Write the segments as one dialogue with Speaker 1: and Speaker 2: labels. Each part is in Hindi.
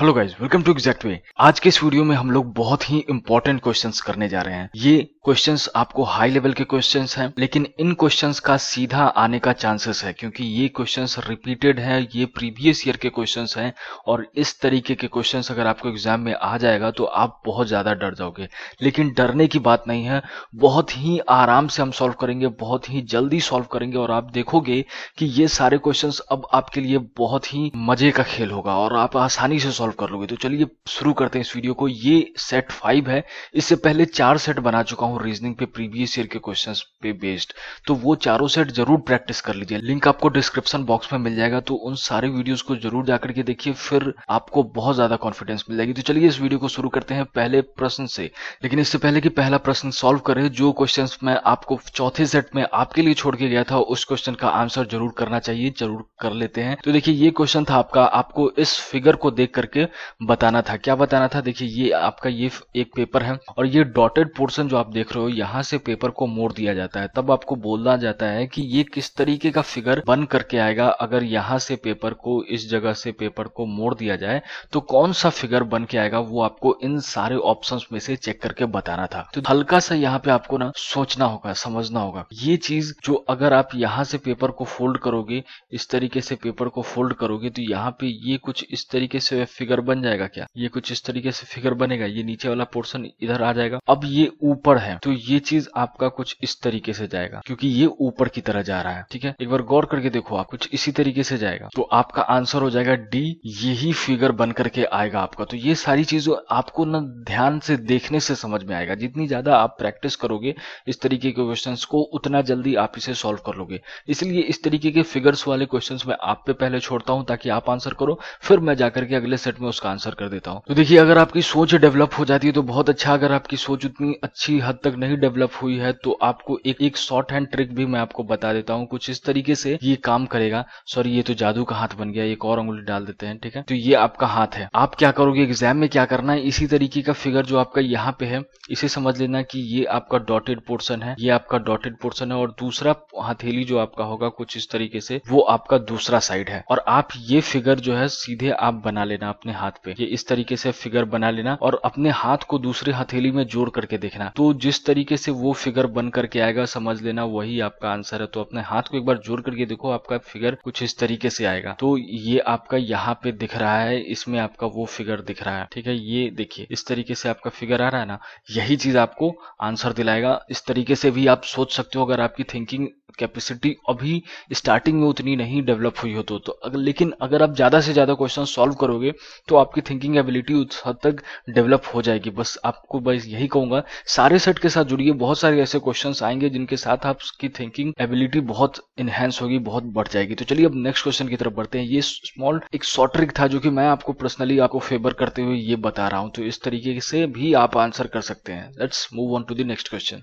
Speaker 1: hello guys welcome to exact way आज के इस वीडियो में हम लोग बहुत ही इंपॉर्टेंट क्वेश्चंस करने जा रहे हैं ये क्वेश्चन आपको हाई लेवल के क्वेश्चन हैं लेकिन इन क्वेश्चन का सीधा आने का चांसेस है क्योंकि ये क्वेश्चन रिपीटेड है ये प्रीवियस ईयर के क्वेश्चन हैं और इस तरीके के क्वेश्चन अगर आपको एग्जाम में आ जाएगा तो आप बहुत ज़्यादा डर जाओगे लेकिन डरने की बात नहीं है बहुत ही आराम से हम सॉल्व करेंगे बहुत ही जल्दी सॉल्व करेंगे और आप देखोगे कि ये सारे क्वेश्चन अब आपके लिए बहुत ही मजे का खेल होगा और आप आसानी से सॉल्व कर लोगे तो चलिए शुरू करते हैं इस वीडियो को ये सेट फाइव है इससे पहले चार सेट बना चुका हूँ रीजनिंग पे प्रीवियस ईयर के क्वेश्चन पे बेस्ड तो वो चारों सेट जरूर प्रैक्टिस कर लीजिए लिंक आपको डिस्क्रिप्शन बॉक्स में मिल जाएगा तो उन सारे वीडियोज को जरूर जाकर के देखिए फिर आपको बहुत ज्यादा कॉन्फिडेंस मिल जाएगी तो चलिए इस वीडियो को शुरू करते हैं पहले प्रश्न से लेकिन इससे पहले कि पहला प्रश्न सॉल्व करें जो क्वेश्चन मैं आपको चौथे सेट में आपके लिए छोड़ के गया था उस क्वेश्चन का आंसर जरूर करना चाहिए जरूर कर लेते हैं तो देखिए ये क्वेश्चन था आपका आपको इस फिगर को देख करके बताना था क्या बताना था देखिए ये आपका ये एक पेपर है और ये डॉटेड पोर्शन जो आप देख देख रहे हो यहाँ से पेपर को मोड़ दिया जाता है तब आपको बोलना जाता है कि ये किस तरीके का फिगर बन करके आएगा अगर यहाँ से पेपर को इस जगह से पेपर को मोड़ दिया जाए तो कौन सा फिगर बन के आएगा वो आपको इन सारे ऑप्शंस में से चेक करके बताना था तो हल्का सा यहाँ पे आपको ना सोचना होगा समझना होगा ये चीज जो अगर आप यहाँ से पेपर को फोल्ड करोगे इस तरीके से पेपर को फोल्ड करोगे तो यहाँ पे ये कुछ इस तरीके से फिगर बन जाएगा क्या ये कुछ इस तरीके से फिगर बनेगा ये नीचे वाला पोर्सन इधर आ जाएगा अब ये ऊपर है है तो ये चीज आपका कुछ इस तरीके से जाएगा क्योंकि ये ऊपर की तरह जा रहा है ठीक है एक बार गौर करके देखो आप कुछ इसी तरीके से जाएगा तो आपका आंसर हो जाएगा डी यही फिगर बन करके आएगा आपका तो ये सारी चीजों आपको ना ध्यान से देखने से समझ में आएगा जितनी ज्यादा आप प्रैक्टिस करोगे इस तरीके के क्वेश्चन को उतना जल्दी आप इसे सॉल्व कर लोगे इसलिए इस तरीके के फिगर्स वाले क्वेश्चन में आप पे पहले छोड़ता हूं ताकि आप आंसर करो फिर मैं जाकर के अगले सेट में उसका आंसर कर देता हूं तो देखिए अगर आपकी सोच डेवलप हो जाती है तो बहुत अच्छा अगर आपकी सोच उतनी अच्छी हद तक नहीं डेवलप हुई है तो आपको एक एक शॉर्ट हैंड ट्रिक भी मैं आपको बता देता हूँ कुछ इस तरीके से ये काम करेगा सॉरी ये तो जादू का हाथ बन गया एक और अंगुली डाल देते हैं ठीक है तो ये आपका हाथ है आप क्या करोगे एग्जाम में क्या करना है इसी तरीके का फिगर जो आपका यहाँ पे है इसे समझ लेना की ये आपका डॉटेड पोर्सन है ये आपका डॉटेड पोर्सन है और दूसरा हथेली जो आपका होगा कुछ इस तरीके से वो आपका दूसरा साइड है और आप ये फिगर जो है सीधे आप बना लेना अपने हाथ पे ये इस तरीके से फिगर बना लेना और अपने हाथ को दूसरे हथेली में जोड़ करके देखना तो जिस जिस तरीके से वो फिगर बन करके आएगा समझ लेना वही आपका आंसर है तो अपने हाथ को एक बार जोड़ करके देखो आपका फिगर कुछ इस तरीके से आएगा तो ये आपका यहाँ पे दिख रहा है इसमें आपका वो फिगर दिख रहा है ठीक है ये देखिए इस तरीके से आपका फिगर आ रहा है ना यही चीज आपको आंसर दिलाएगा इस तरीके से भी आप सोच सकते हो अगर आपकी थिंकिंग कैपेसिटी अभी स्टार्टिंग में उतनी नहीं डेवलप हुई हो तो, तो अगर लेकिन अगर आप ज़्यादा से ज़्यादा क्वेश्चन सॉल्व करोगे तो आपकी थिंकिंग एबिलिटी उस हद तक डेवलप हो जाएगी बस आपको बस यही कहूँगा सारे सेट के साथ जुड़िए बहुत सारे ऐसे क्वेश्चन आएंगे जिनके साथ आपकी थिंकिंग एबिलिटी बहुत इनहेंस होगी बहुत बढ़ जाएगी तो चलिए अब नेक्स्ट क्वेश्चन की तरफ बढ़ते हैं ये स्मॉल एक शॉर्ट ट्रिक था जो कि मैं आपको पर्सनली आपको फेवर करते हुए ये बता रहा हूँ तो इस तरीके से भी आप आंसर कर सकते हैं let's move on to the next question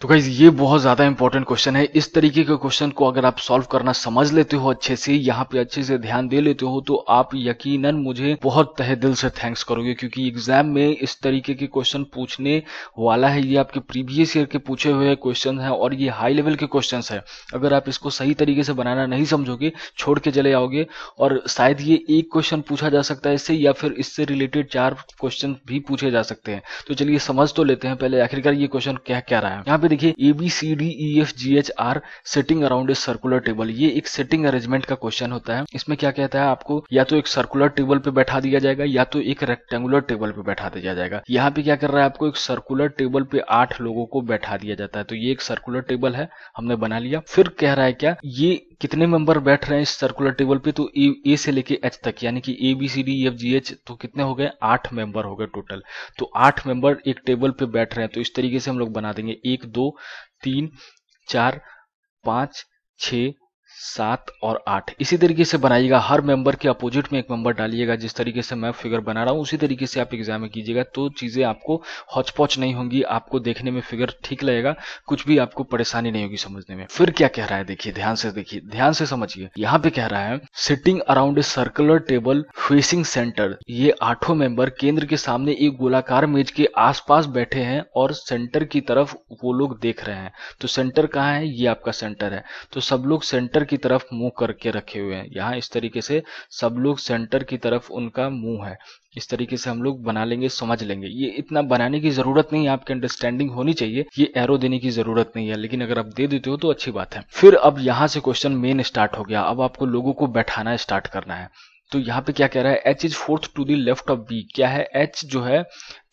Speaker 1: तो गाइज ये बहुत ज़्यादा इंपॉर्टेंट क्वेश्चन है इस तरीके के क्वेश्चन को अगर आप सॉल्व करना समझ लेते हो अच्छे से यहाँ पे अच्छे से ध्यान दे लेते हो तो आप यकीनन मुझे बहुत तहे दिल से थैंक्स करोगे क्योंकि एग्जाम में इस तरीके के क्वेश्चन पूछने वाला है ये आपके प्रीवियस ईयर के पूछे हुए क्वेश्चन है और ये हाई लेवल के क्वेश्चन है अगर आप इसको सही तरीके से बनाना नहीं समझोगे छोड़ के चले जाओगे और शायद ये एक क्वेश्चन पूछा जा सकता है इससे या फिर इससे रिलेटेड चार क्वेश्चन भी पूछे जा सकते हैं तो चलिए समझ तो लेते हैं पहले आखिरकार ये क्वेश्चन क्या क्या रहा है यहाँ पे पे देखिए A B C D E F G H are setting around a circular table ये एक सेटिंग अरेंजमेंट का क्वेश्चन होता है इसमें क्या कहता है आपको या तो एक सर्कुलर टेबल पे बैठा दिया जाएगा या तो एक रेक्टेंगुलर टेबल पे बैठा दिया जाएगा यहाँ पे क्या कर रहा है आपको एक सर्कुलर टेबल पे आठ लोगों को बैठा दिया जाता है तो ये एक सर्कुलर टेबल है हमने बना लिया फिर कह रहा है क्या ये कितने मेंबर बैठ रहे हैं इस सर्कुलर टेबल पे तो ए से लेके एच तक यानी कि A B C D F G H तो कितने हो गए आठ मेंबर हो गए टोटल तो आठ मेंबर एक टेबल पे बैठ रहे हैं तो इस तरीके से हम लोग बना देंगे एक दो तीन चार पांच छ सात और आठ इसी तरीके से बनाइएगा हर मेंबर के अपोजिट में एक मेंबर डालिएगा जिस तरीके से मैं फिगर बना रहा हूँ उसी तरीके से आप एग्जाम में कीजिएगा तो चीज़ें आपको हॉचपॉच नहीं होंगी आपको देखने में फिगर ठीक लगेगा कुछ भी आपको परेशानी नहीं होगी समझने में फिर क्या कह रहा है देखिए ध्यान से देखिए ध्यान से समझिए यहाँ पे कह रहा है sitting around a circular table facing centre ये आठों मेंबर केंद्र के सामने एक गोलाकार मेज के आसपास बैठे हैं और सेंटर की तरफ वो लोग देख रहे हैं तो सेंटर कहाँ है ये आपका सेंटर है तो सब लोग सेंटर की तरफ मुंह करके रखे हुए हैं यहाँ इस तरीके से सब लोग सेंटर की तरफ उनका मुंह है इस तरीके से हम लोग बना लेंगे समझ लेंगे ये इतना बनाने की जरूरत नहीं है आपकी अंडरस्टैंडिंग होनी चाहिए ये एरो देने की जरूरत नहीं है लेकिन अगर आप दे देते हो तो अच्छी बात है फिर अब यहाँ से क्वेश्चन मेन स्टार्ट हो गया अब आपको लोगों को बैठाना स्टार्ट करना है तो यहाँ पे क्या कह रहा है H is fourth to the left of B क्या है एच जो है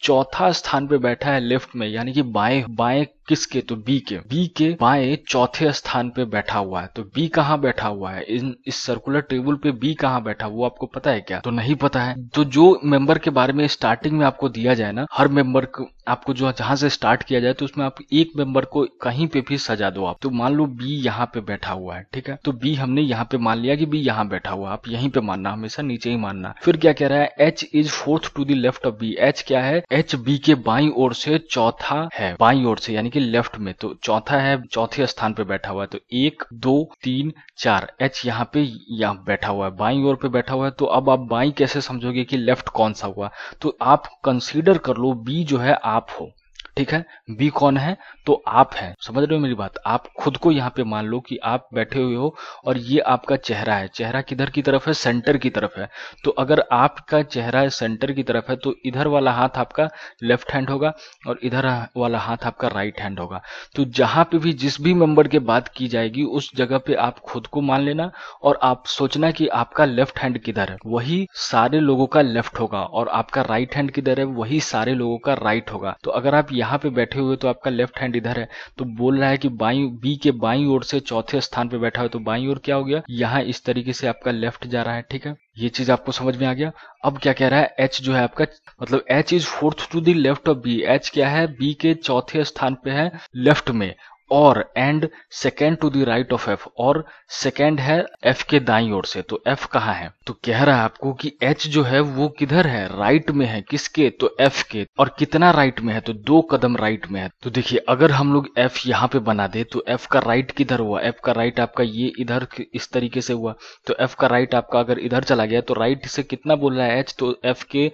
Speaker 1: चौथा स्थान पे बैठा है लेफ्ट में यानी कि बाएं बाएं किसके तो बी के बी के बाएं चौथे स्थान पे बैठा हुआ है तो बी कहाँ बैठा हुआ है इन इस सर्कुलर टेबल पे बी कहाँ बैठा हुआ आपको पता है क्या तो नहीं पता है तो जो मेंबर के बारे में स्टार्टिंग में आपको दिया जाए ना हर मेंबर को आपको जो जहां से स्टार्ट किया जाए तो उसमें आप एक मेंबर को कहीं पे भी सजा दो आप तो मान लो बी यहाँ पे बैठा हुआ है ठीक है तो बी हमने यहाँ पे मान लिया कि बी यहाँ बैठा हुआ आप यहीं पे मानना हमेशा नीचे ही मानना फिर क्या कह रहा है H is fourth to the left of B H क्या है एच बी के बाई ओर से चौथा है बाई ओर से यानी कि लेफ्ट में तो चौथा है चौथे स्थान पे बैठा हुआ है तो एक दो तीन चार एच यहाँ पे यहाँ बैठा हुआ है बाई ओर पे बैठा हुआ है तो अब आप बाई कैसे समझोगे कि लेफ्ट कौन सा हुआ तो आप कंसिडर कर लो बी जो है आप हो ठीक है बी कौन है तो आप है समझ रहे हो मेरी बात आप खुद को यहाँ पे मान लो कि आप बैठे हुए हो और ये आपका चेहरा है चेहरा किधर की तरफ है सेंटर की तरफ है तो अगर आपका चेहरा सेंटर की तरफ है तो इधर वाला हाथ आपका लेफ्ट हैंड होगा और इधर वाला हाथ आपका राइट हैंड होगा तो जहां पे भी जिस भी मेंबर के बात की जाएगी उस जगह पे आप खुद को मान लेना और आप सोचना कि आपका लेफ्ट हैंड किधर है वही सारे लोगों का लेफ्ट होगा और आपका राइट हैंड किधर है वही सारे लोगों का राइट होगा तो अगर आप यहाँ यहाँ पे बैठे हुए तो आपका लेफ्ट हैंड इधर है तो बोल रहा है कि बाई बी के बाई ओर से चौथे स्थान पे बैठा हुआ तो बाई ओर क्या हो गया यहाँ इस तरीके से आपका लेफ्ट जा रहा है ठीक है ये चीज आपको समझ में आ गया अब क्या कह रहा है एच जो है आपका मतलब H is fourth to the left of B H क्या है बी के चौथे स्थान पे है लेफ्ट में और and second to the right of F और सेकेंड है एफ के दाई ओर से तो एफ कहाँ है तो कह रहा है आपको कि एच जो है वो किधर है राइट में है किसके तो एफ के और कितना राइट में है तो दो कदम राइट में है तो देखिए अगर हम लोग एफ यहाँ पे बना दे तो एफ का राइट किधर हुआ एफ का राइट आपका ये इधर इस तरीके से हुआ तो एफ का राइट आपका अगर इधर चला गया तो राइट से कितना बोल रहा है एच तो एफ के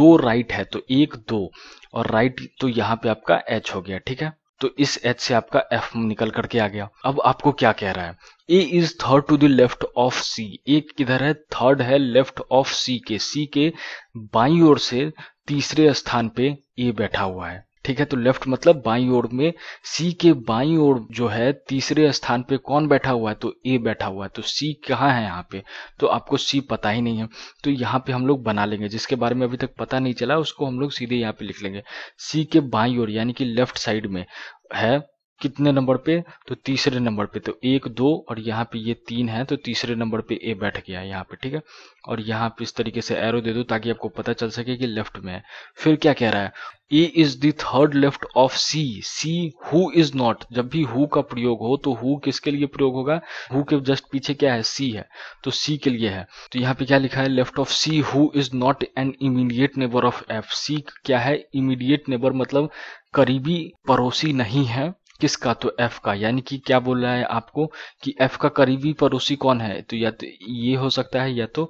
Speaker 1: दो राइट है तो एक दो और राइट तो यहाँ पे आपका एच हो गया ठीक है तो इस एच से आपका एफ निकल करके आ गया अब आपको क्या कह रहा है A is third to the left of C A किधर है थर्ड है लेफ्ट ऑफ सी के सी के बाई ओर से तीसरे स्थान पे ए बैठा हुआ है ठीक है तो लेफ्ट मतलब बाई ओर में सी के बाई ओर जो है तीसरे स्थान पे कौन बैठा हुआ है तो ए बैठा हुआ है तो सी कहाँ है यहाँ पे तो आपको सी पता ही नहीं है तो यहाँ पे हम लोग बना लेंगे जिसके बारे में अभी तक पता नहीं चला उसको हम लोग सीधे यहाँ पे लिख लेंगे सी के बाई ओर यानी कि लेफ्ट साइड में है कितने नंबर पे तो तीसरे नंबर पे तो एक दो और यहाँ पे ये तीन है तो तीसरे नंबर पे ए बैठ गया है यहाँ पे ठीक है और यहाँ पे इस तरीके से एरो दे दो ताकि आपको पता चल सके कि लेफ्ट में है फिर क्या कह रहा है A is the third left of C C who is not जब भी हु का प्रयोग हो तो हु किसके लिए प्रयोग होगा हु के जस्ट पीछे क्या है सी है तो सी के लिए है तो यहाँ पे क्या लिखा है left of C who is not an immediate neighbour of F C क्या है इमीडिएट नेबर मतलब करीबी पड़ोसी नहीं है किसका तो एफ का यानी कि क्या बोल रहा है आपको कि एफ का करीबी पड़ोसी कौन है तो या तो ये हो सकता है या तो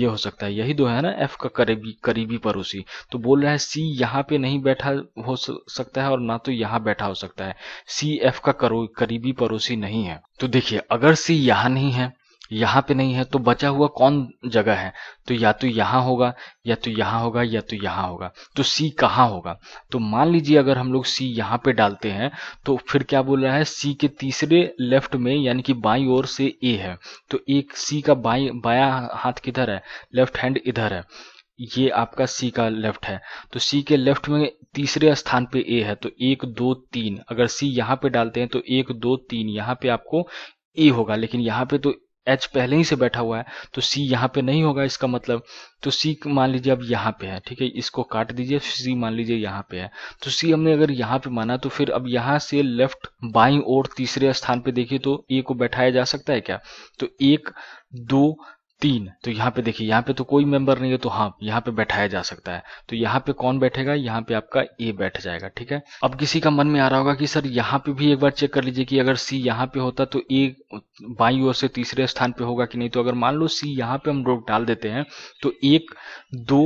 Speaker 1: ये हो सकता है यही दो है ना एफ का करीबी करीबी पड़ोसी तो बोल रहा है सी यहाँ पे नहीं बैठा हो सकता है और ना तो यहाँ बैठा हो सकता है सी एफ का करीबी पड़ोसी नहीं है तो देखिए अगर सी यहाँ नहीं है यहाँ पे नहीं है तो बचा हुआ कौन जगह है तो या तो यहाँ होगा या तो यहाँ होगा या तो यहाँ होगा तो सी कहाँ होगा तो मान लीजिए अगर हम लोग सी यहाँ पे डालते हैं तो फिर क्या बोल रहा है सी के तीसरे लेफ्ट में यानी कि बाई ओर से ए है तो एक सी का बाई बाया हाथ किधर है लेफ्ट हैंड इधर है ये आपका सी का लेफ्ट है तो सी के लेफ्ट में तीसरे स्थान पे ए है तो एक दो तीन अगर सी यहाँ पे डालते हैं तो एक दो तीन यहाँ पे आपको ए होगा लेकिन यहाँ पे तो एच पहले ही से बैठा हुआ है तो सी यहाँ पे नहीं होगा इसका मतलब तो सी मान लीजिए अब यहाँ पे है ठीक है इसको काट दीजिए सी मान लीजिए यहाँ पे है तो सी हमने अगर यहाँ पे माना तो फिर अब यहाँ से लेफ्ट बाई और तीसरे स्थान पे देखिए तो ए को बैठाया जा सकता है क्या तो एक दो तीन तो यहाँ पे देखिए यहाँ पे तो कोई मेंबर नहीं है तो हाँ यहाँ पे बैठाया जा सकता है तो यहाँ पे कौन बैठेगा यहाँ पे आपका ए बैठ जाएगा ठीक है अब किसी का मन में आ रहा होगा कि सर यहाँ पे भी एक बार चेक कर लीजिए कि अगर सी यहाँ पे होता तो ए बाई ओर से तीसरे स्थान पे होगा कि नहीं तो अगर मान लो सी यहाँ पे हम लोग डाल देते हैं तो एक दो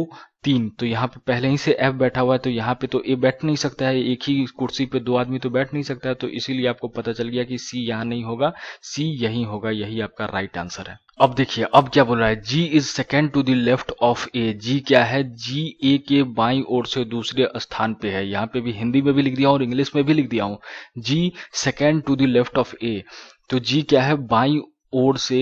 Speaker 1: तीन तो यहाँ पे पहले ही से एफ बैठा हुआ है तो यहाँ पे तो ए बैठ नहीं सकता है एक ही कुर्सी पे दो आदमी तो बैठ नहीं सकता है तो इसीलिए आपको पता चल गया कि सी यहाँ नहीं होगा सी यही होगा यही आपका राइट आंसर है अब देखिए अब क्या बोल रहा है G is second to the left of A G क्या है जी ए के बाई ओर से दूसरे स्थान पे है यहाँ पे भी हिंदी में भी लिख दिया हूँ और इंग्लिश में भी लिख दिया हूँ जी second to the left of A तो जी क्या है बाई ओर से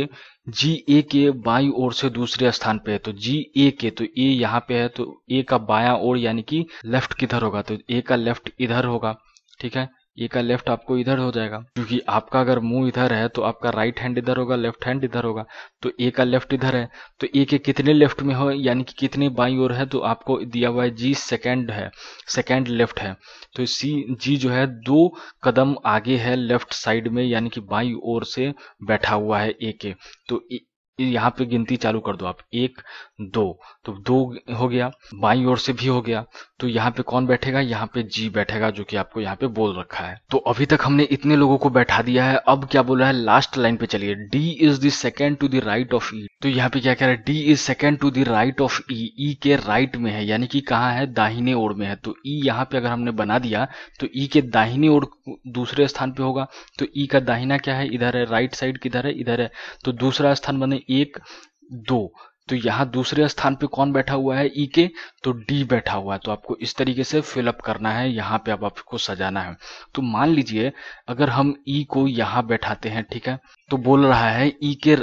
Speaker 1: जी ए के बाई ओर से दूसरे स्थान पे है तो जी ए के तो ए यहाँ पे है तो ए का बाया ओर यानी कि लेफ्ट किधर होगा तो ए का लेफ्ट इधर होगा ठीक है ये का लेफ्ट आपको इधर हो जाएगा क्योंकि आपका अगर मुंह इधर है तो आपका राइट हैंड इधर होगा लेफ्ट हैंड इधर होगा तो ए का लेफ्ट इधर है तो ए के कितने लेफ्ट में हो यानी कि कितने बाई ओर है तो आपको दिया हुआ है जी सेकेंड है सेकेंड लेफ्ट है तो सी जी जो है दो कदम आगे है लेफ्ट साइड में यानी कि बाई ओर से बैठा हुआ है ए के तो ए, यहाँ पे गिनती चालू कर दो आप एक दो तो दो हो गया बाई ओर से भी हो गया तो यहाँ पे कौन बैठेगा यहाँ पे जी बैठेगा जो कि आपको यहाँ पे बोल रखा है तो अभी तक हमने इतने लोगों को बैठा दिया है अब क्या बोल रहा है लास्ट लाइन पे चलिए D is the second to the right of E तो यहाँ पे क्या कह रहा है D is second to the right of E E के राइट में है यानी कि कहाँ है दाहिने ओर में है तो ई e यहाँ पे अगर हमने बना दिया तो ई e के दाहिने ओर दूसरे स्थान पे होगा तो ई e का दाहिना क्या है इधर है राइट साइड किधर है इधर है तो दूसरा स्थान बने एक दो तो यहाँ दूसरे स्थान पे कौन बैठा हुआ है ई e के तो डी बैठा हुआ है तो आपको इस तरीके से फिलअप करना है यहाँ पे अब आपको सजाना है तो मान लीजिए अगर हम ई e को यहाँ बैठाते हैं ठीक है तो बोल रहा है ई e के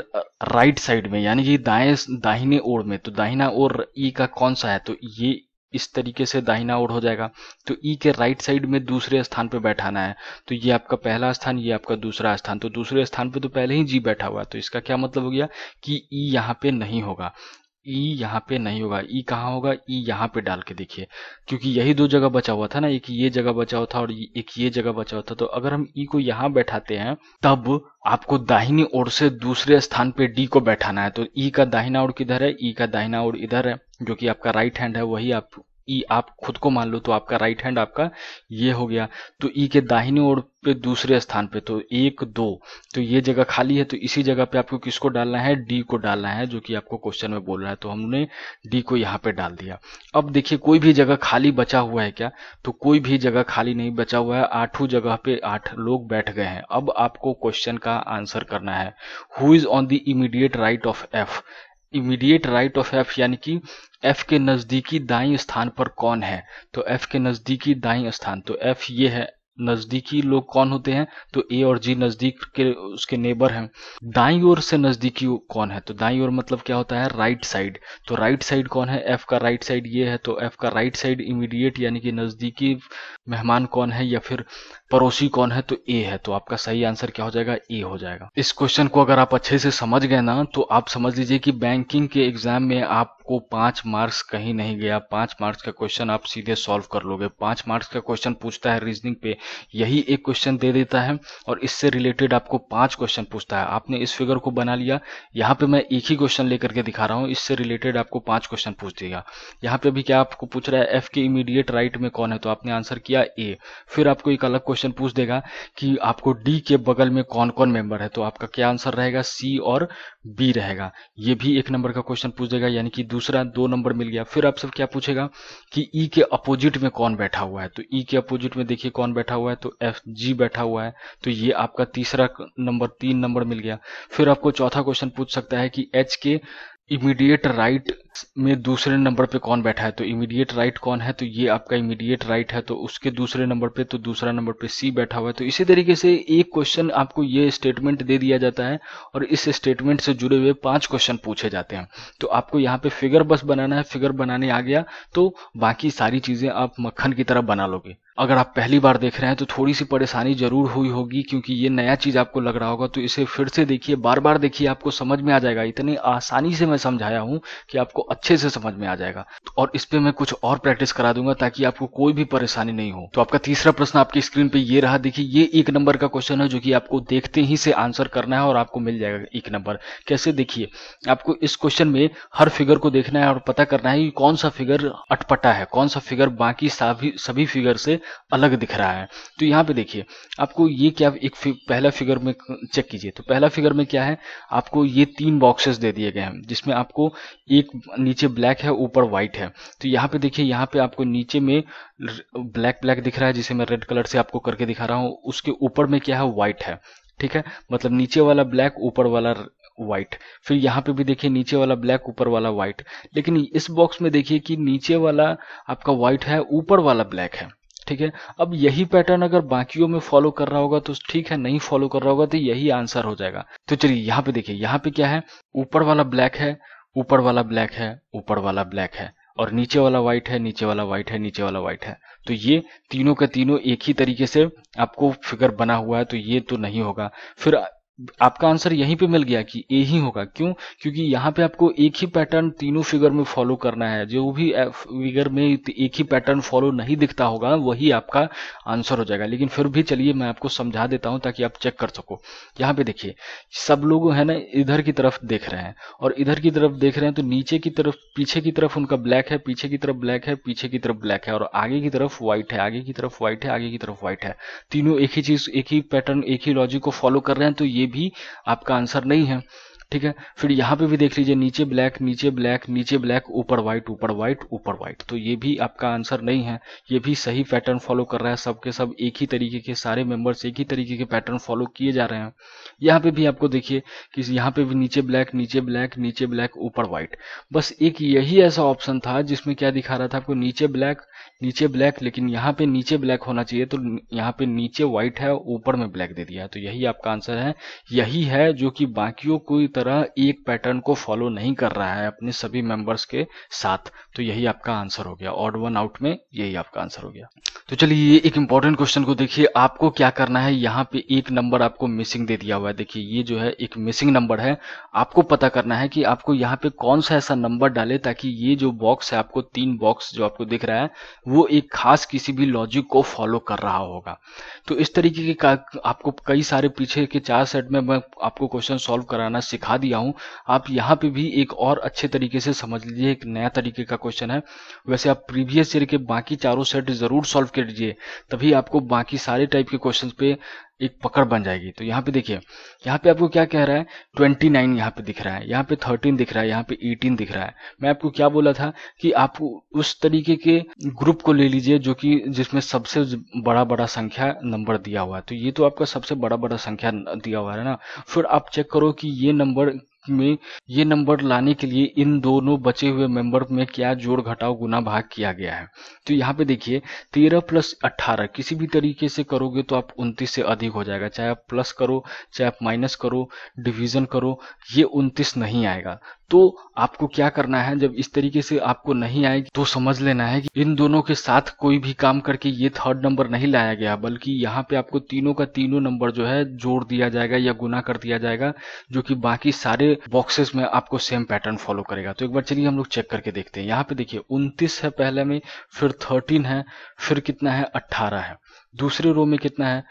Speaker 1: राइट साइड में यानी कि दाएं दाहिने ओर में तो दाहिना ओर ई का कौन सा है तो ये इस तरीके से दाहिना ओर हो जाएगा तो ई e के राइट साइड में दूसरे स्थान पर बैठाना है तो ये आपका पहला स्थान ये आपका दूसरा स्थान तो दूसरे स्थान पर तो पहले ही जी बैठा हुआ है तो इसका क्या मतलब हो गया कि ई e यहाँ पे नहीं होगा ई यहाँ पे नहीं होगा ई कहाँ होगा ई यहाँ पे डाल के देखिए क्योंकि यही दो जगह बचा हुआ था ना एक ये जगह बचा हुआ था और एक ये जगह बचा हुआ था तो अगर हम ई को यहाँ बैठाते हैं तब आपको दाहिनी ओर से दूसरे स्थान पे डी को बैठाना है तो ई का दाहिना ओर किधर है ई का दाहिना ओर इधर है जो कि आपका राइट हैंड है वही आप ई e आप खुद को मान लो तो आपका राइट हैंड आपका ये हो गया तो ई e के दाहिनी ओर पे दूसरे स्थान पे तो एक दो तो ये जगह खाली है तो इसी जगह पे आपको किसको डालना है डी को डालना है जो कि आपको क्वेश्चन में बोल रहा है तो हमने डी को यहाँ पे डाल दिया अब देखिए कोई भी जगह खाली बचा हुआ है क्या तो कोई भी जगह खाली नहीं बचा हुआ है आठों जगह पे आठ लोग बैठ गए हैं अब आपको क्वेश्चन का आंसर करना है who is on the immediate right of F immediate right of F यानी कि एफ के नज़दीकी दाई स्थान पर कौन है तो एफ के नज़दीकी दाई स्थान तो एफ ये है नज़दीकी लोग कौन होते हैं तो ए और जी नज़दीक के उसके नेबर हैं दाई ओर से नज़दीकी कौन है तो दाई ओर मतलब क्या होता है राइट साइड तो राइट साइड कौन है एफ का राइट साइड ये है तो एफ का राइट साइड इमीडिएट यानी कि नज़दीकी मेहमान कौन है या फिर पड़ोसी कौन है तो ए है तो आपका सही आंसर क्या हो जाएगा ए हो जाएगा इस क्वेश्चन को अगर आप अच्छे से समझ गए ना तो आप समझ लीजिए कि बैंकिंग के एग्जाम में आपको पांच मार्क्स कहीं नहीं गया पांच मार्क्स का क्वेश्चन आप सीधे सॉल्व कर लोगे पांच मार्क्स का क्वेश्चन पूछता है रीजनिंग पे यही एक क्वेश्चन दे देता है और इससे रिलेटेड आपको पांच क्वेश्चन पूछता है आपने इस फिगर को बना लिया यहाँ पे मैं एक ही क्वेश्चन लेकर के दिखा रहा हूँ इससे रिलेटेड आपको पांच क्वेश्चन पूछ देगा यहाँ पे अभी क्या आपको पूछ रहा है एफ के इमीडिएट राइट में कौन है तो आपने आंसर किया ए फिर आपको एक अलग क्वेश्चन क्वेश्चन पूछ देगा कि आपको डी के बगल में कौन कौन मेंबर है तो आपका क्या आंसर रहेगा सी और बी रहेगा ये भी एक नंबर का क्वेश्चन पूछ देगा यानी कि दूसरा दो नंबर मिल गया फिर आप सब क्या पूछेगा कि ई e के अपोजिट में कौन बैठा हुआ है तो ई e के अपोजिट में देखिए कौन बैठा हुआ है तो एफ जी बैठा हुआ है तो ये आपका तीसरा नंबर तीन नंबर मिल गया फिर आपको चौथा क्वेश्चन पूछ सकता है कि एच के इमीडिएट राइट में दूसरे नंबर पे कौन बैठा है तो इमीडिएट राइट कौन है तो ये आपका इमीडिएट राइट है तो उसके दूसरे नंबर पे तो दूसरा नंबर पे सी बैठा हुआ है तो इसी तरीके से एक क्वेश्चन आपको ये स्टेटमेंट दे दिया जाता है और इस स्टेटमेंट से जुड़े हुए पांच क्वेश्चन पूछे जाते हैं तो आपको यहाँ पे फिगर बस बनाना है फिगर बनाने आ गया तो बाकी सारी चीजें आप मक्खन की तरह बना लोगे अगर आप पहली बार देख रहे हैं तो थोड़ी सी परेशानी जरूर हुई होगी क्योंकि ये नया चीज़ आपको लग रहा होगा तो इसे फिर से देखिए बार बार देखिए आपको समझ में आ जाएगा इतनी आसानी से मैं समझाया हूँ कि आपको अच्छे से समझ में आ जाएगा और इस पर मैं कुछ और प्रैक्टिस करा दूंगा ताकि आपको कोई भी परेशानी नहीं हो तो आपका तीसरा प्रश्न आपकी स्क्रीन पर ये रहा देखिए ये एक नंबर का क्वेश्चन है जो कि आपको देखते ही से आंसर करना है और आपको मिल जाएगा एक नंबर कैसे देखिए आपको इस क्वेश्चन में हर फिगर को देखना है और पता करना है कि कौन सा फिगर अटपटा है कौन सा फिगर बाकी सभी फिगर से अलग दिख रहा है तो यहाँ पे देखिए आपको ये क्या एक पहला फिगर में चेक कीजिए तो पहला फिगर में क्या है आपको ये तीन बॉक्सेस दे दिए गए हैं जिसमें आपको एक नीचे ब्लैक है ऊपर व्हाइट है तो यहाँ पे देखिए यहाँ पे आपको नीचे में ब्लैक ब्लैक दिख रहा है जिसे मैं रेड कलर से आपको करके दिखा रहा हूँ उसके ऊपर में क्या है व्हाइट है ठीक है मतलब नीचे वाला ब्लैक ऊपर वाला व्हाइट फिर यहाँ पे भी देखिए नीचे वाला ब्लैक ऊपर वाला व्हाइट लेकिन इस बॉक्स में देखिए कि नीचे वाला आपका व्हाइट है ऊपर वाला ब्लैक है ठीक है अब यही पैटर्न अगर बाकियों में फॉलो कर रहा होगा तो ठीक है नहीं फॉलो कर रहा होगा तो यही आंसर हो जाएगा तो चलिए यहाँ पे देखिए यहाँ पे क्या है ऊपर वाला ब्लैक है ऊपर वाला ब्लैक है ऊपर वाला ब्लैक है और नीचे वाला व्हाइट है नीचे वाला व्हाइट है नीचे वाला व्हाइट है तो ये तीनों के तीनों एक ही तरीके से आपको फिगर बना हुआ है तो ये तो नहीं होगा फिर आपका आंसर यहीं पे मिल गया कि ए ही होगा क्यों क्योंकि यहाँ पे आपको एक ही पैटर्न तीनों फिगर में फॉलो करना है जो भी फिगर में एक ही पैटर्न फॉलो नहीं दिखता होगा वही आपका आंसर हो जाएगा लेकिन फिर भी चलिए मैं आपको समझा देता हूँ ताकि आप चेक कर सको यहाँ पे देखिए सब लोग है ना इधर की तरफ देख रहे हैं और इधर की तरफ देख रहे हैं तो नीचे की तरफ पीछे की तरफ उनका ब्लैक है पीछे की तरफ ब्लैक है पीछे की तरफ ब्लैक है और आगे की तरफ व्हाइट है आगे की तरफ व्हाइट है आगे की तरफ व्हाइट है तीनों एक ही चीज एक ही पैटर्न एक ही लॉजिक को फॉलो कर रहे हैं तो ये भी आपका आंसर नहीं है ठीक है फिर यहाँ पे भी देख लीजिए नीचे ब्लैक नीचे ब्लैक नीचे ब्लैक ऊपर व्हाइट ऊपर व्हाइट ऊपर व्हाइट तो ये भी आपका आंसर नहीं है ये भी सही पैटर्न फॉलो कर रहा है सबके सब एक ही तरीके के सारे मेंबर्स एक ही तरीके के पैटर्न फॉलो किए जा रहे हैं यहाँ पे भी आपको देखिए कि यहाँ पे भी नीचे ब्लैक नीचे ब्लैक नीचे ब्लैक ऊपर व्हाइट बस एक यही ऐसा ऑप्शन था जिसमें क्या दिखा रहा था आपको नीचे ब्लैक नीचे ब्लैक लेकिन यहाँ पे नीचे ब्लैक होना चाहिए तो यहाँ पे नीचे व्हाइट है ऊपर में ब्लैक दे दिया तो यही आपका आंसर है यही है जो कि बाकियों को तरह एक पैटर्न को फॉलो नहीं कर रहा है अपने सभी मेंबर्स के साथ तो यही आपका आंसर हो गया ऑड वन आउट में यही आपका आंसर हो गया तो चलिए ये एक इंपॉर्टेंट क्वेश्चन को देखिए आपको क्या करना है यहाँ पे एक नंबर आपको मिसिंग दे दिया हुआ है देखिए ये जो है एक मिसिंग नंबर है आपको पता करना है कि आपको यहाँ पे कौन सा ऐसा नंबर डाले ताकि ये जो बॉक्स है आपको तीन बॉक्स जो आपको दिख रहा है वो एक खास किसी भी लॉजिक को फॉलो कर रहा होगा तो इस तरीके के आपको कई सारे पीछे के चार सेट में मैं आपको क्वेश्चन सॉल्व कराना सिखा दिखा दिया हूं आप यहाँ पे भी एक और अच्छे तरीके से समझ लीजिए एक नया तरीके का क्वेश्चन है वैसे आप प्रीवियस ईयर के बाकी चारों सेट जरूर सॉल्व कर लीजिए तभी आपको बाकी सारे टाइप के क्वेश्चन पे एक पकड़ बन जाएगी तो यहाँ पे देखिए यहाँ पे आपको क्या कह रहा है ट्वेंटी नाइन यहाँ पे दिख रहा है यहाँ पे थर्टीन दिख रहा है यहाँ पे एटीन दिख रहा है मैं आपको क्या बोला था कि आप उस तरीके के ग्रुप को ले लीजिए जो कि जिसमें सबसे बड़ा बड़ा संख्या नंबर दिया हुआ है तो ये तो आपका सबसे बड़ा बड़ा संख्या दिया हुआ है ना फिर आप चेक करो कि ये नंबर में ये नंबर लाने के लिए इन दोनों बचे हुए मेंबर में क्या जोड़ घटाओ गुना भाग किया गया है तो यहाँ पे देखिए तेरह प्लस अट्ठारह किसी भी तरीके से करोगे तो आप उनतीस से अधिक हो जाएगा चाहे आप प्लस करो चाहे आप माइनस करो डिवीजन करो ये उनतीस नहीं आएगा तो आपको क्या करना है जब इस तरीके से आपको नहीं आएगी तो समझ लेना है कि इन दोनों के साथ कोई भी काम करके ये थर्ड नंबर नहीं लाया गया बल्कि यहाँ पे आपको तीनों का तीनों नंबर जो है जोड़ दिया जाएगा या गुना कर दिया जाएगा जो कि बाकी सारे बॉक्सेस में आपको सेम पैटर्न फॉलो करेगा तो एक बार चलिए हम लोग चेक करके देखते हैं यहाँ पे देखिए उनतीस है पहले में फिर थर्टीन है फिर कितना है अट्ठारह है दूसरे रो में कितना है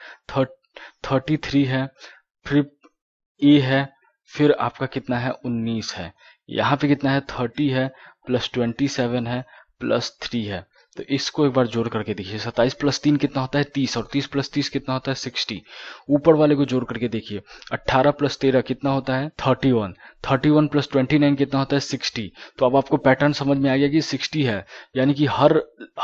Speaker 1: थर्टी थ्री है फिर ए है फिर आपका कितना है उन्नीस है यहाँ पे कितना है थर्टी है प्लस ट्वेंटी सेवन है प्लस थ्री है तो इसको एक बार जोड़ करके देखिए सत्ताईस प्लस तीन कितना होता है तीस और तीस प्लस तीस कितना होता है सिक्सटी ऊपर वाले को जोड़ करके देखिए अट्ठारह प्लस तेरह कितना होता है thirty one thirty one plus twenty nine कितना होता है सिक्सटी तो अब आपको पैटर्न समझ में आ गया कि सिक्सटी है यानी कि हर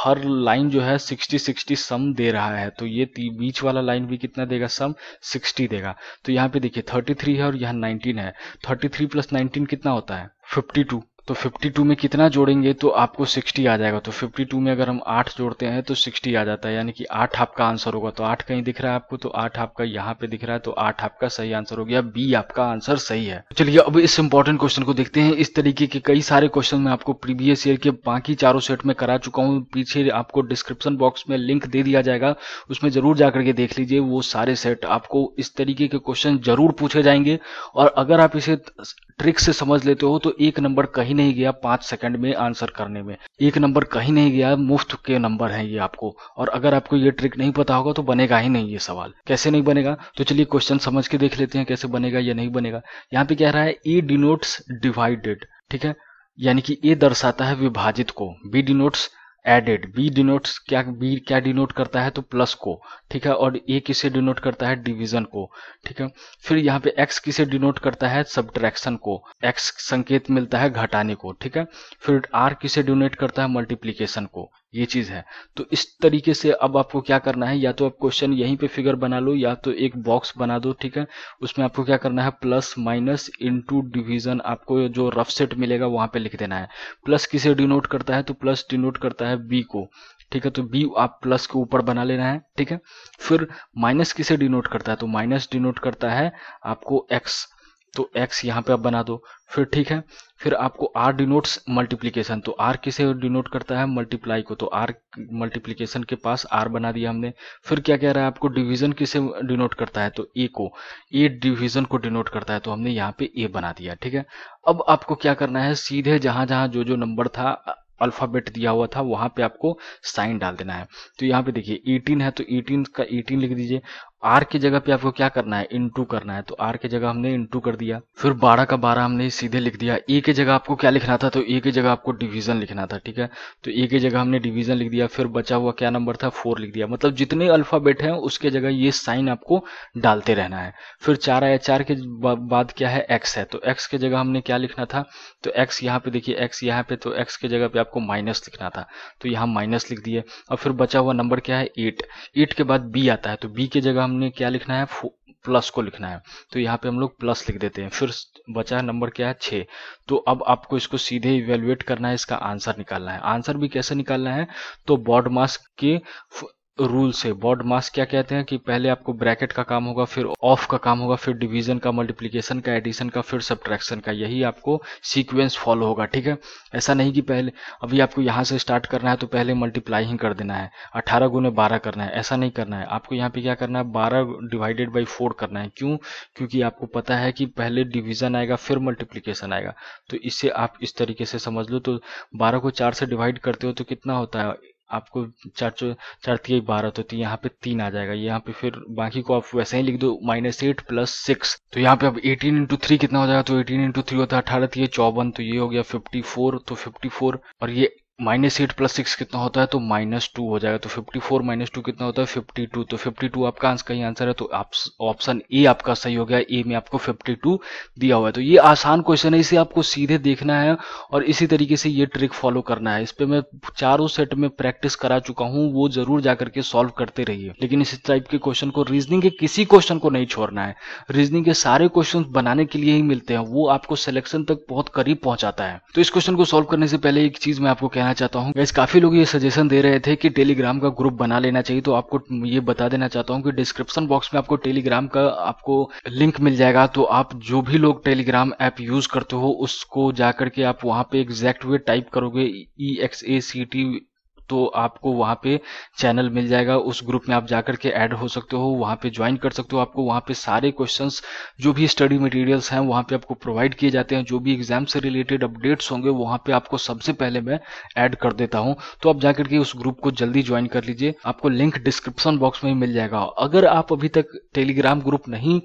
Speaker 1: हर लाइन जो है सिक्सटी सिक्सटी सम दे रहा है तो ये बीच वाला लाइन भी कितना देगा सम सिक्सटी देगा तो यहाँ पे देखिए थर्टी थ्री है और यहाँ नाइनटीन है थर्टी थ्री प्लस नाइनटीन कितना होता है फिफ्टी टू तो 52 में कितना जोड़ेंगे तो आपको 60 आ जाएगा तो 52 में अगर हम 8 जोड़ते हैं तो 60 आ जाता है यानी कि 8 आपका आंसर होगा तो 8 कहीं दिख रहा है आपको तो 8 आपका यहाँ पे दिख रहा है तो 8 आपका सही आंसर हो गया बी आपका आंसर सही है चलिए अब इस इंपॉर्टेंट क्वेश्चन को देखते हैं इस तरीके के कई सारे क्वेश्चन मैं आपको प्रीवियस ईयर के बाकी चारों सेट में करा चुका हूँ पीछे आपको डिस्क्रिप्शन बॉक्स में लिंक दे दिया जाएगा उसमें जरूर जाकर के देख लीजिए वो सारे सेट आपको इस तरीके के क्वेश्चन जरूर पूछे जाएंगे और अगर आप इसे ट्रिक से समझ लेते हो तो एक नंबर कहीं नहीं गया पांच सेकंड में आंसर करने में एक नंबर कहीं नहीं गया मुफ्त के नंबर है ये आपको और अगर आपको ये ट्रिक नहीं पता होगा तो बनेगा ही नहीं ये सवाल कैसे नहीं बनेगा तो चलिए क्वेश्चन समझ के देख लेते हैं कैसे बनेगा या नहीं बनेगा यहाँ पे कह रहा है ई डिनोट्स डिवाइडेड ठीक है यानी कि ए दर्शाता है विभाजित को B denotes added B denote क्या बी क्या डिनोट करता है तो प्लस को ठीक है और ए किसे डिनोट करता है डिवीजन को ठीक है फिर यहाँ पे एक्स किसे डिनोट करता है सब्ट्रैक्शन को एक्स संकेत मिलता है घटाने को ठीक है फिर आर किसे डिनोट करता है मल्टीप्लीकेशन को ये चीज़ है तो इस तरीके से अब आपको क्या करना है या तो आप क्वेश्चन यहीं पे फिगर बना लो या तो एक बॉक्स बना दो ठीक है उसमें आपको क्या करना है प्लस माइनस इनटू डिवीजन आपको जो रफ सेट मिलेगा वहां पे लिख देना है प्लस किसे डिनोट करता है तो प्लस डिनोट करता है बी को ठीक है तो बी आप प्लस के ऊपर बना लेना है ठीक है फिर माइनस किसे डिनोट करता है तो माइनस डिनोट करता है आपको एक्स तो x यहाँ पे आप बना दो फिर ठीक है फिर आपको r डिनोट्स मल्टीप्लीकेशन तो r किसे डिनोट करता है मल्टीप्लाई को तो r मल्टीप्लीकेशन के पास r बना दिया हमने फिर क्या कह रहा है आपको डिवीजन किसे डिनोट करता है तो a को a डिवीजन को डिनोट करता है तो हमने यहाँ पे a बना दिया ठीक है अब आपको क्या करना है सीधे जहां जहां जो जो नंबर था अल्फ़ाबेट दिया हुआ था वहां पे आपको साइन डाल देना है तो यहाँ पे देखिए 18 है तो 18 का 18 लिख दीजिए आर की जगह पे आपको क्या करना है इनटू करना है तो आर की जगह हमने इनटू कर दिया फिर बारह का बारह हमने सीधे लिख दिया ए की जगह आपको क्या लिखना था तो ए की जगह आपको डिवीजन लिखना था ठीक है तो ए की जगह हमने डिवीजन लिख दिया फिर बचा हुआ क्या नंबर था फोर लिख दिया मतलब जितने अल्फाबेट है उसके जगह ये साइन आपको डालते रहना है फिर चार आया चार के बाद क्या है एक्स है तो एक्स की जगह हमने क्या लिखना था तो एक्स यहाँ पे देखिए एक्स यहाँ पे तो एक्स के जगह पे आपको माइनस लिखना था तो यहाँ माइनस लिख दिए और फिर बचा हुआ नंबर क्या है एट एट के बाद बी आता है तो बी की जगह हमने क्या लिखना है प्लस को लिखना है तो यहाँ पे हम लोग प्लस लिख देते हैं फिर बचा है नंबर क्या है छः तो अब आपको इसको सीधे इवेल्युएट करना है इसका आंसर निकालना है आंसर भी कैसे निकालना है तो बॉड मास के रूल से बॉड मास क्या कहते हैं कि पहले आपको ब्रैकेट का काम होगा फिर ऑफ का काम होगा फिर डिवीजन का मल्टीप्लिकेशन का एडिशन का फिर सब्ट्रैक्शन का यही आपको सीक्वेंस फॉलो होगा ठीक है ऐसा नहीं कि पहले अभी आपको यहाँ से स्टार्ट करना है तो पहले मल्टीप्लाई ही कर देना है अठारह गुने बारह करना है ऐसा नहीं करना है आपको यहाँ पे क्या करना है बारह डिवाइडेड बाई फोर करना है क्यों क्योंकि आपको पता है कि पहले डिविजन आएगा फिर मल्टीप्लीकेशन आएगा तो इससे आप इस तरीके से समझ लो तो बारह को चार से डिवाइड करते हो तो कितना होता है आपको चार चौ चार ती बारह तो यहाँ पे तीन आ जाएगा यहाँ पे फिर बाकी को आप वैसे ही लिख दो माइनस एट प्लस सिक्स तो यहाँ पे अब एटीन इंटू थ्री कितना हो जाएगा तो एटीन इंटू थ्री होता है अठारह तीय तो चौवन तो ये हो गया फिफ्टी फोर तो फिफ्टी फोर और ये माइनस एट प्लस सिक्स कितना होता है तो माइनस टू हो जाएगा तो फिफ्टी फोर माइनस टू कितना होता है फिफ्टी टू तो फिफ्टी टू आपका आंसर का ही आंसर है तो ऑप्शन ए आपका सही हो गया ए में आपको फिफ्टी टू दिया हुआ है तो ये आसान क्वेश्चन है इसे आपको सीधे देखना है और इसी तरीके से ये ट्रिक फॉलो करना है इस पर मैं चारों सेट में प्रैक्टिस करा चुका हूँ वो जरूर जाकर के सॉल्व करते रहिए लेकिन इस टाइप के क्वेश्चन को रीजनिंग के किसी क्वेश्चन को नहीं छोड़ना है रीजनिंग के सारे क्वेश्चन बनाने के लिए ही मिलते हैं वो आपको सिलेक्शन तक बहुत करीब पहुंचाता है तो इस क्वेश्चन को सोल्व करने से पहले एक चीज मैं आपको कहना कहना चाहता हूँ गैस काफी लोग ये सजेशन दे रहे थे कि टेलीग्राम का ग्रुप बना लेना चाहिए तो आपको ये बता देना चाहता हूँ कि डिस्क्रिप्शन बॉक्स में आपको टेलीग्राम का आपको लिंक मिल जाएगा तो आप जो भी लोग टेलीग्राम ऐप यूज करते हो उसको जाकर के आप वहां पे एग्जैक्ट वे टाइप करोगे ई एक्स ए सी टी तो आपको वहाँ पे चैनल मिल जाएगा उस ग्रुप में आप जाकर के ऐड हो सकते हो वहाँ पे ज्वाइन कर सकते हो आपको वहाँ पे सारे क्वेश्चंस जो भी स्टडी मटेरियल्स हैं वहाँ पे आपको प्रोवाइड किए जाते हैं जो भी एग्जाम से रिलेटेड अपडेट्स होंगे वहाँ पे आपको सबसे पहले मैं ऐड कर देता हूँ तो आप जाकर के उस ग्रुप को जल्दी ज्वाइन कर लीजिए आपको लिंक डिस्क्रिप्शन बॉक्स में ही मिल जाएगा अगर आप अभी तक टेलीग्राम ग्रुप नहीं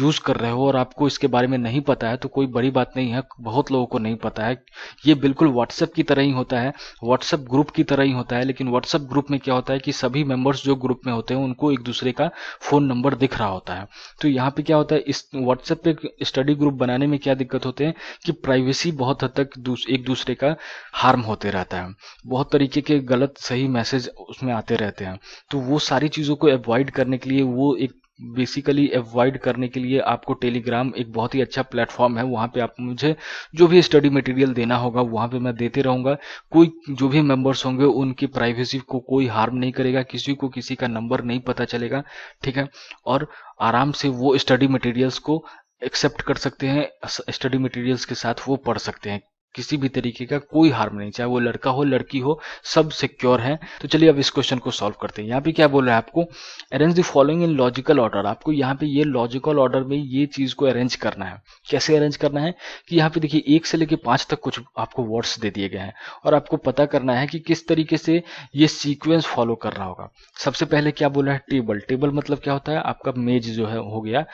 Speaker 1: यूज कर रहे हो और आपको इसके बारे में नहीं पता है तो कोई बड़ी बात नहीं है बहुत लोगों को नहीं पता है ये बिल्कुल व्हाट्सएप की तरह ही होता है व्हाट्सएप ग्रुप की तरह ही नहीं होता है लेकिन व्हाट्सएप ग्रुप में क्या होता है कि सभी मेंबर्स जो ग्रुप में होते हैं उनको एक दूसरे का फ़ोन नंबर दिख रहा होता है तो यहाँ पे क्या होता है इस व्हाट्सएप पे स्टडी ग्रुप बनाने में क्या दिक्कत होते हैं कि प्राइवेसी बहुत हद तक दूस, एक दूसरे का हार्म होते रहता है बहुत तरीके के गलत सही मैसेज उसमें आते रहते हैं तो वो सारी चीज़ों को अवॉइड करने के लिए वो एक बेसिकली अवॉइड करने के लिए आपको टेलीग्राम एक बहुत ही अच्छा प्लेटफॉर्म है वहाँ पे आप मुझे जो भी स्टडी मटेरियल देना होगा वहाँ पे मैं देते रहूँगा कोई जो भी मेंबर्स होंगे उनकी प्राइवेसी को कोई हार्म नहीं करेगा किसी को किसी का नंबर नहीं पता चलेगा ठीक है और आराम से वो स्टडी मटेरियल्स को एक्सेप्ट कर सकते हैं स्टडी मटेरियल्स के साथ वो पढ़ सकते हैं किसी भी तरीके का कोई हार्म नहीं चाहे वो लड़का हो लड़की हो सब सिक्योर है तो चलिए अब इस क्वेश्चन को सॉल्व करते हैं यहाँ पे क्या बोल रहा है आपको arrange the following in logical order आपको यहाँ पे ये लॉजिकल ऑर्डर में ये चीज को अरेंज करना है कैसे अरेंज करना है कि यहाँ पे देखिए एक से लेकर पांच तक कुछ आपको वर्ड्स दे दिए गए हैं और आपको पता करना है कि किस तरीके से ये सीक्वेंस फॉलो कर रहा होगा सबसे पहले क्या बोल रहा है टेबल टेबल मतलब क्या होता है आपका मेज जो है हो गया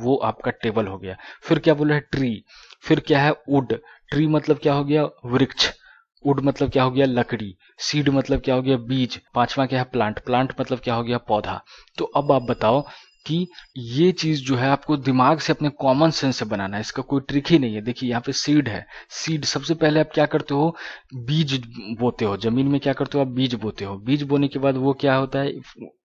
Speaker 1: वो आपका टेबल हो गया फिर क्या बोल रहा है ट्री फिर क्या है वुड ट्री मतलब क्या हो गया वृक्ष वुड मतलब क्या हो गया लकड़ी सीड मतलब क्या हो गया बीज पांचवा क्या है प्लांट प्लांट मतलब क्या हो गया पौधा तो अब आप बताओ कि ये चीज जो है आपको दिमाग से अपने कॉमन सेंस से बनाना है इसका कोई ट्रिक ही नहीं है देखिए यहाँ पे सीड है सीड सबसे पहले आप क्या करते हो बीज बोते हो जमीन में क्या करते हो आप बीज बोते हो बीज बोने के बाद वो क्या होता है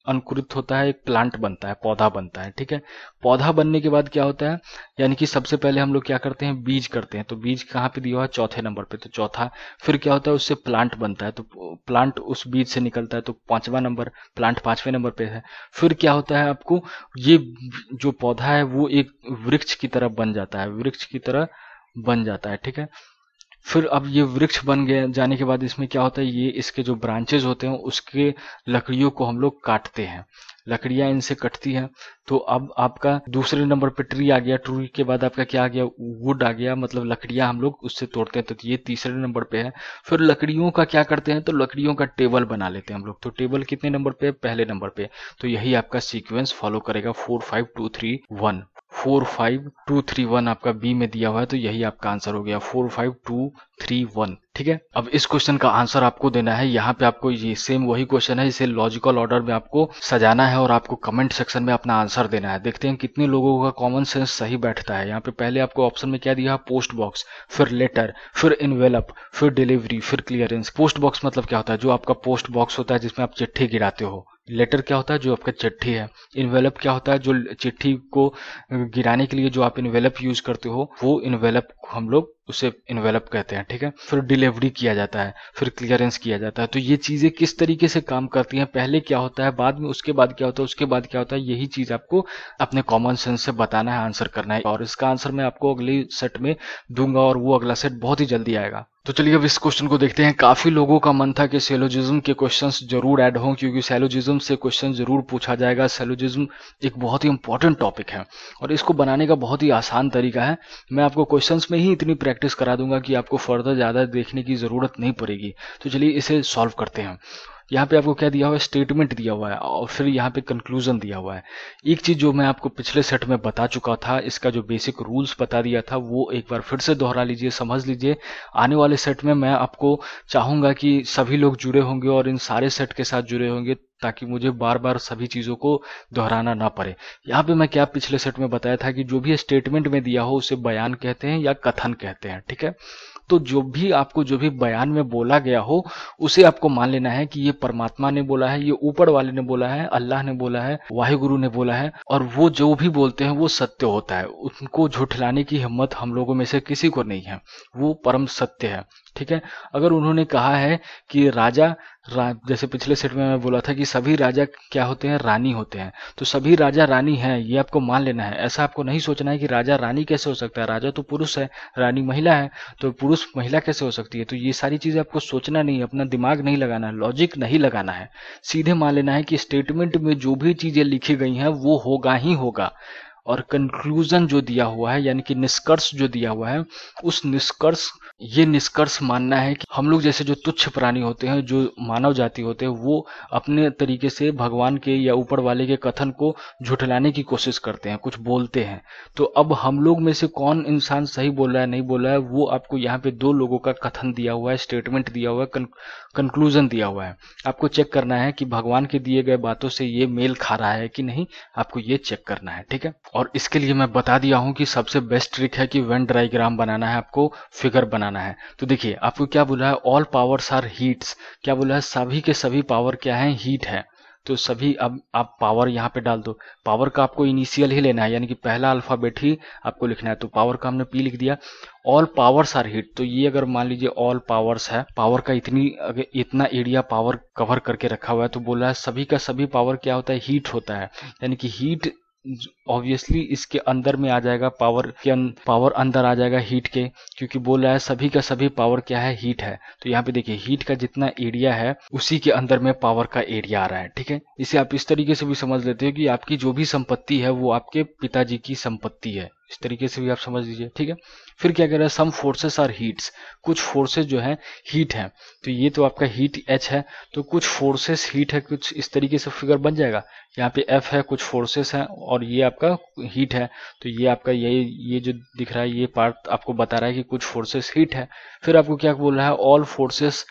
Speaker 1: अंकुरित होता है एक प्लांट बनता है पौधा बनता है ठीक है पौधा बनने के बाद क्या होता है यानी कि सबसे पहले हम लोग क्या करते हैं बीज करते हैं तो बीज कहाँ पे दिया हुआ है चौथे नंबर पे तो चौथा फिर क्या होता है उससे प्लांट बनता है तो प्लांट उस बीज से निकलता है तो पांचवा नंबर प्लांट पांचवें नंबर पे है फिर क्या होता है आपको ये जो पौधा है वो एक वृक्ष की तरह बन जाता है वृक्ष की तरह बन जाता है ठीक है फिर अब ये वृक्ष बन गए जाने के बाद इसमें क्या होता है ये इसके जो ब्रांचेज होते हैं उसके लकड़ियों को हम लोग काटते हैं लकड़ियां इनसे कटती हैं तो अब आपका दूसरे नंबर पे ट्री आ गया ट्री के बाद आपका क्या आ गया वुड आ गया मतलब लकड़ियां हम लोग उससे तोड़ते हैं तो ये तीसरे नंबर पे है फिर लकड़ियों का क्या करते हैं तो लकड़ियों का टेबल बना लेते हैं हम लोग तो टेबल कितने नंबर पे पहले नंबर पे तो यही आपका सीक्वेंस फॉलो करेगा four five two three one four five two three one आपका बी में दिया हुआ है तो यही आपका आंसर हो गया four five two three one ठीक है अब इस क्वेश्चन का आंसर आपको देना है यहाँ पे आपको ये सेम वही क्वेश्चन है इसे लॉजिकल ऑर्डर में आपको सजाना है और आपको कमेंट सेक्शन में अपना आंसर देना है देखते हैं कितने लोगों का कॉमन सेंस सही बैठता है यहाँ पे पहले आपको ऑप्शन में क्या दिया है पोस्ट बॉक्स फिर लेटर फिर इनवेलप फिर डिलीवरी फिर क्लियरेंस पोस्ट बॉक्स मतलब क्या होता है जो आपका पोस्ट बॉक्स होता है जिसमें आप चिट्ठी गिराते हो लेटर क्या होता है जो आपका चिट्ठी है इन्वेलप क्या होता है जो चिट्ठी को गिराने के लिए जो आप इन्वेलप यूज करते हो वो इन्वेलप हम लोग उसे इन्वेलप कहते हैं ठीक है फिर डिलीवरी किया जाता है फिर क्लियरेंस किया जाता है तो ये चीज़ें किस तरीके से काम करती हैं पहले क्या होता है बाद में उसके बाद क्या होता है उसके बाद क्या होता है यही चीज़ आपको अपने कॉमन सेंस से बताना है आंसर करना है और इसका आंसर मैं आपको अगले सेट में दूंगा और वो अगला सेट बहुत ही जल्दी आएगा तो चलिए अब इस क्वेश्चन को देखते हैं काफी लोगों का मन था कि सेलोजिज्म के क्वेश्चंस जरूर ऐड हों क्योंकि सेलोजिज्म से क्वेश्चन जरूर पूछा जाएगा सेलोजिज्म एक बहुत ही इंपॉर्टेंट टॉपिक है और इसको बनाने का बहुत ही आसान तरीका है मैं आपको क्वेश्चंस में ही इतनी प्रैक्टिस प्रैक्टिस करा दूंगा कि आपको फर्दर ज़्यादा देखने की ज़रूरत नहीं पड़ेगी तो चलिए इसे सॉल्व करते हैं यहाँ पे आपको क्या दिया हुआ है स्टेटमेंट दिया हुआ है और फिर यहाँ पे कंक्लूजन दिया हुआ है एक चीज जो मैं आपको पिछले सेट में बता चुका था इसका जो बेसिक रूल्स बता दिया था वो एक बार फिर से दोहरा लीजिए समझ लीजिए आने वाले सेट में मैं आपको चाहूंगा कि सभी लोग जुड़े होंगे और इन सारे सेट के साथ जुड़े होंगे ताकि मुझे बार बार सभी चीज़ों को दोहराना ना पड़े यहाँ पे मैं क्या पिछले सेट में बताया था कि जो भी स्टेटमेंट में दिया हो उसे बयान कहते हैं या कथन कहते हैं ठीक है तो जो भी आपको जो भी बयान में बोला गया हो उसे आपको मान लेना है कि ये परमात्मा ने बोला है ये ऊपर वाले ने बोला है अल्लाह ने बोला है वाहिगुरु ने बोला है और वो जो भी बोलते हैं वो सत्य होता है उनको झुठलाने की हिम्मत हम लोगों में से किसी को नहीं है वो परम सत्य है ठीक है अगर उन्होंने कहा है कि राजा रा, जैसे पिछले सेट में मैं बोला था कि सभी राजा क्या होते हैं रानी होते हैं तो सभी राजा रानी है ये आपको मान लेना है ऐसा आपको नहीं सोचना है कि राजा रानी कैसे हो सकता है राजा तो पुरुष है रानी महिला है तो पुरुष महिला कैसे हो सकती है तो ये सारी चीज़ें आपको सोचना नहीं है अपना दिमाग नहीं लगाना है लॉजिक नहीं लगाना है सीधे मान लेना है कि स्टेटमेंट में जो भी चीज़ें लिखी गई हैं वो होगा ही होगा और कंक्लूजन जो दिया हुआ है यानी कि निष्कर्ष जो दिया हुआ है उस निष्कर्ष ये निष्कर्ष मानना है कि हम लोग जैसे जो तुच्छ प्राणी होते हैं जो मानव जाति होते हैं वो अपने तरीके से भगवान के या ऊपर वाले के कथन को झुठलाने की कोशिश करते हैं कुछ बोलते हैं तो अब हम लोग में से कौन इंसान सही बोल रहा है नहीं बोल रहा है वो आपको यहाँ पे दो लोगों का कथन दिया हुआ है स्टेटमेंट दिया हुआ है कंक्लूजन दिया हुआ है आपको चेक करना है कि भगवान के दिए गए बातों से ये मेल खा रहा है कि नहीं आपको ये चेक करना है ठीक है और इसके लिए मैं बता दिया हूँ कि सबसे बेस्ट ट्रिक है कि वेन ड्राइग्राम बनाना है आपको फिगर बनाना बनाना है तो देखिए आपको क्या बोला है ऑल पावर्स आर हीट्स क्या बोला है सभी के सभी पावर क्या है हीट है तो सभी अब आप पावर यहाँ पे डाल दो पावर का आपको इनिशियल ही लेना है यानी कि पहला अल्फाबेट ही आपको लिखना है तो पावर का हमने पी लिख दिया ऑल पावर्स आर हीट तो ये अगर मान लीजिए ऑल पावर्स है पावर का इतनी इतना एरिया पावर कवर करके रखा हुआ है तो बोला है सभी का सभी पावर क्या होता है हीट होता है यानी कि हीट ऑब्वियसली इसके अंदर में आ जाएगा पावर के अं, पावर अंदर आ जाएगा हीट के क्योंकि बोल रहा है सभी का सभी पावर क्या है हीट है तो यहाँ पे देखिए हीट का जितना एरिया है उसी के अंदर में पावर का एरिया आ रहा है ठीक है इसे आप इस तरीके से भी समझ लेते हो कि आपकी जो भी संपत्ति है वो आपके पिताजी की संपत्ति है इस तरीके से भी आप समझ लीजिए ठीक है फिर क्या कह रहा है सम फोर्सेस आर हीट्स कुछ फोर्सेस जो है हीट है तो ये तो आपका हीट एच है तो कुछ फोर्सेस हीट है कुछ इस तरीके से फिगर बन जाएगा यहाँ पे एफ है कुछ फोर्सेस हैं और ये आपका हीट है तो ये आपका ये ये जो दिख रहा है ये पार्ट आपको बता रहा है कि कुछ फोर्सेस हीट है फिर आपको क्या बोल रहा है ऑल फोर्सेस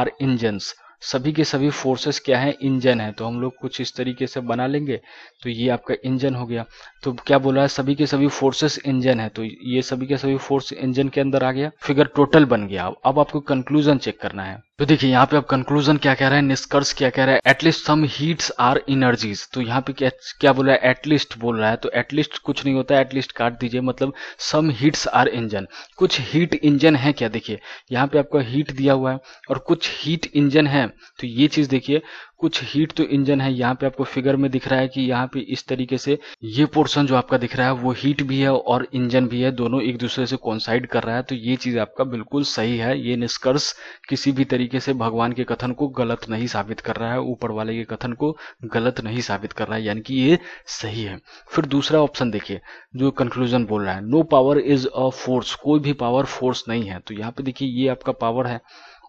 Speaker 1: आर इंजन्स सभी के सभी फोर्सेस क्या है इंजन है तो हम लोग कुछ इस तरीके से बना लेंगे तो ये आपका इंजन हो गया तो क्या बोला है सभी के सभी फोर्सेस इंजन है तो ये सभी के सभी फोर्स इंजन के अंदर आ गया फिगर टोटल बन गया अब आपको कंक्लूजन चेक करना है तो देखिए यहाँ पे आप कंक्लूजन क्या कह रहे हैं निष्कर्ष क्या कह रहा है at least some heats are energies तो यहाँ पे क्या क्या बोला है एटलीस्ट बोल रहा है तो एटलीस्ट कुछ नहीं होता है एटलीस्ट काट दीजिए मतलब सम हीट्स आर इंजन कुछ हीट इंजन है क्या देखिए यहाँ पे आपका हीट दिया हुआ है और कुछ हीट इंजन है तो ये चीज देखिए कुछ हीट तो इंजन है यहाँ पे आपको फिगर में दिख रहा है कि यहाँ पे इस तरीके से ये पोर्शन जो आपका दिख रहा है वो हीट भी है और इंजन भी है दोनों एक दूसरे से कॉन्साइड कर रहा है तो ये चीज आपका बिल्कुल सही है ये निष्कर्ष किसी भी तरीके से भगवान के कथन को गलत नहीं साबित कर रहा है ऊपर वाले के कथन को गलत नहीं साबित कर रहा है यानी कि ये सही है फिर दूसरा ऑप्शन देखिए जो कंक्लूजन बोल रहा है no power is a force कोई भी पावर फोर्स नहीं है तो यहाँ पे देखिए ये आपका पावर है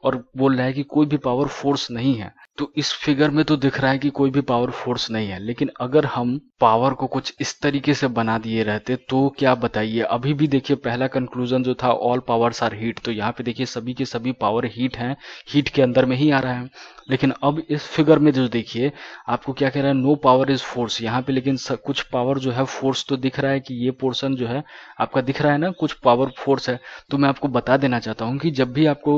Speaker 1: और बोल रहा है कि कोई भी पावर फोर्स नहीं है तो इस फिगर में तो दिख रहा है कि कोई भी पावर फोर्स नहीं है लेकिन अगर हम पावर को कुछ इस तरीके से बना दिए रहते तो क्या बताइए अभी भी देखिए पहला कंक्लूजन जो था ऑल पावर्स आर हीट तो यहाँ पे देखिए सभी के सभी पावर हीट हैं हीट के अंदर में ही आ रहा है लेकिन अब इस फिगर में जो देखिए आपको क्या कह रहा है नो पावर इज फोर्स यहाँ पे लेकिन कुछ पावर जो है फोर्स तो दिख रहा है कि ये पोर्सन जो है आपका दिख रहा है ना कुछ पावर फोर्स है तो मैं आपको बता देना चाहता हूँ कि जब भी आपको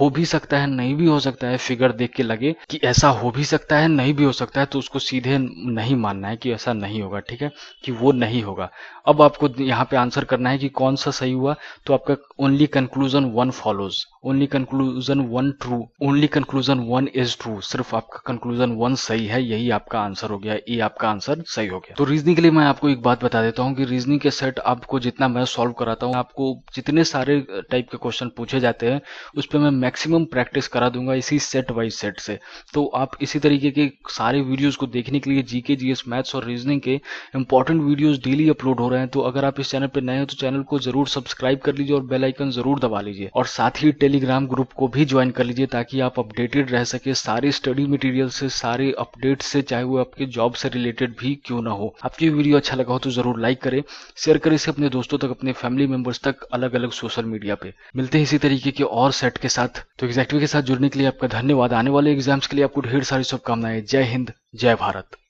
Speaker 1: हो भी सकता है नहीं भी हो सकता है फिगर देख के लगे कि ऐसा हो भी सकता है नहीं भी हो सकता है तो उसको सीधे नहीं मानना है कि ऐसा नहीं होगा ठीक है कि वो नहीं होगा अब आपको यहाँ पे आंसर करना है कि कौन सा सही हुआ तो आपका only conclusion one follows only conclusion one true only conclusion one is is true सिर्फ आपका कंक्लूजन वन सही है यही आपका आंसर हो गया ए आपका आंसर सही हो गया तो रीजनिंग के लिए मैं आपको एक बात बता देता हूँ कि रीजनिंग के सेट आपको जितना मैं सॉल्व कराता हूँ आपको जितने सारे टाइप के क्वेश्चन पूछे जाते हैं उस पर मैं मैक्सिमम प्रैक्टिस करा दूंगा इसी सेट वाइज सेट से तो आप इसी तरीके के सारे वीडियोज को देखने के लिए जीके जीएस मैथ्स और रीजनिंग के इंपॉर्टेंट वीडियोज डेली अपलोड हो रहे हैं तो अगर आप इस चैनल पर नए हैं तो चैनल को जरूर सब्सक्राइब कर लीजिए और बेलाइकन जरूर दबा लीजिए और साथ ही टेलीग्राम ग्रुप को भी ज्वाइन कर लीजिए ताकि आप अपडेटेड रह सके सारे स्टडी मटेरियल से सारे अपडेट से चाहे वो आपके जॉब से रिलेटेड भी क्यों ना हो आपकी वीडियो अच्छा लगा हो तो जरूर लाइक करें शेयर करें इसे अपने दोस्तों तक अपने फैमिली मेंबर्स तक अलग अलग सोशल मीडिया पे मिलते हैं इसी तरीके के और सेट के साथ तो एग्जैक्टिव के साथ जुड़ने के लिए आपका धन्यवाद आने वाले एग्जाम्स के लिए आपको ढेर सारी शुभकामनाएं जय हिंद जय भारत